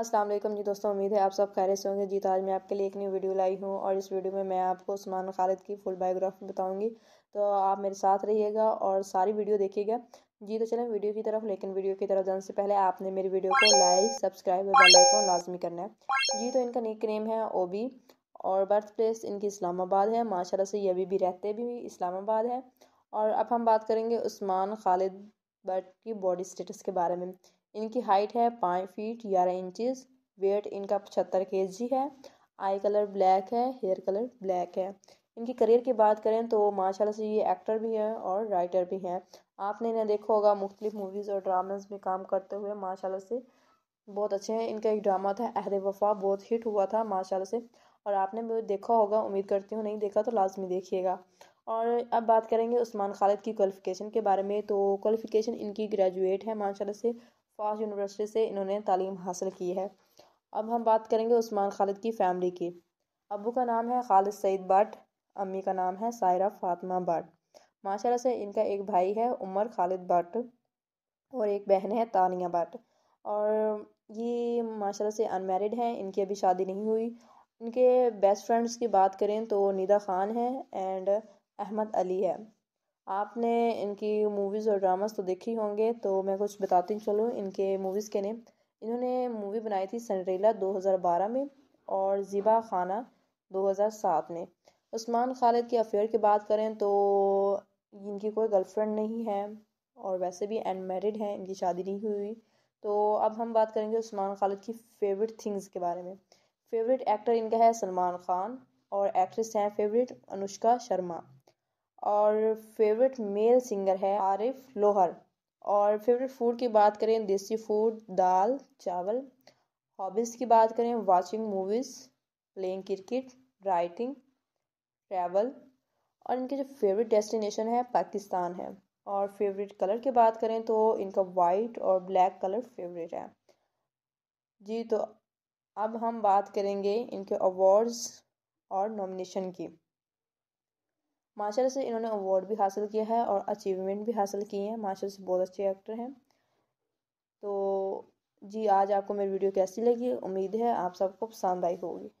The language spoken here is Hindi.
असलम जी दोस्तों उम्मीद है आप सब खैर से होंगे जी तो आज मैं आपके लिए एक न्यू वीडियो लाई हूँ और इस वीडियो में मैं आपको उस्मान खालिद की फुल बायोग्राफी बताऊँगी तो आप मेरे साथ रहिएगा और सारी वीडियो देखिएगा जी तो चलें वीडियो की तरफ लेकिन वीडियो की तरफ जाने से पहले आपने मेरी वीडियो को लाइक सब्सक्राइब और बेलाइकॉन लाजमी करना है जी तो इनका निक नेम है बी और बर्थ प्लेस इनकी इस्लामाबाद है माशाला से ये अभी भी रहते भी इस्लामाबाद है और अब हम बात करेंगे उस्मान खालिद बट की बॉडी स्टेटस के बारे में इनकी हाइट है पाँच फीट ग्यारह इंचज वेट इनका पचहत्तर के है आई कलर ब्लैक है हेयर कलर ब्लैक है इनकी करियर की बात करें तो माशाल्लाह से ये एक्टर भी हैं और राइटर भी हैं आपने इन्हें देखा होगा मुख्तलिफ मूवीज़ और ड्रामाज में काम करते हुए माशाल्लाह से बहुत अच्छे हैं इनका एक ड्रामा था अहद वफा बहुत हिट हुआ था माशाल्लाह से और आपने भी देखा होगा उम्मीद करती हूँ नहीं देखा तो लाजमी देखिएगा और अब बात करेंगे उस्मान खालिद की क्वालिफ़िकेशन के बारे में तो क्वालिफ़िकेशन इनकी ग्रेजुएट है माशाल्लाह से फास्ट यूनिवर्सिटी से इन्होंने तालीम हासिल की है अब हम बात करेंगे उस्मान खालिद की फ़ैमिली की अबू का नाम है खालिद सईद भट्ट अम्मी का नाम है सायरा फातमा भट्ट माशाल्लाह से इनका एक भाई है उमर खालिद भट्ट और एक बहन है तानिया भट्ट और ये माशाल्लाह से अनमेरिड हैं इनकी अभी शादी नहीं हुई इनके बेस्ट फ्रेंड्स की बात करें तो निदा ख़ान है एंड अहमद अली है आपने इनकी मूवीज़ और ड्रामास तो देखे होंगे तो मैं कुछ बताती चलूँ इनके मूवीज़ के नेम इन्होंने मूवी बनाई थी सनरेला 2012 में और ज़िबा खाना 2007 में उस्मान खालिद के अफेयर की बात करें तो इनकी कोई गर्लफ्रेंड नहीं है और वैसे भी अनमेरिड हैं इनकी शादी नहीं हुई तो अब हम बात करेंगे उस्मान खालिद की फेवरेट थिंग्स के बारे में फेवरेट एक्टर इनका है सलमान खान और एक्ट्रेस हैं फेवरेट अनुष्का शर्मा और फेवरेट मेल सिंगर है आरिफ लोहर और फेवरेट फूड की बात करें देसी फूड दाल चावल हॉबीज़ की बात करें watching movies playing cricket writing travel और इनके जो फेवरेट डेस्टिनेशन है पाकिस्तान है और फेवरेट कलर की बात करें तो इनका वाइट और ब्लैक कलर फेवरेट है जी तो अब हम बात करेंगे इनके अवार्ड्स और नॉमिनेशन की मार्शल से इन्होंने अवार्ड भी हासिल किया है और अचीवमेंट भी हासिल किए हैं मार्शल से बहुत अच्छे एक्टर हैं तो जी आज आपको मेरी वीडियो कैसी लगी उम्मीद है आप सबको पसंद आई होगी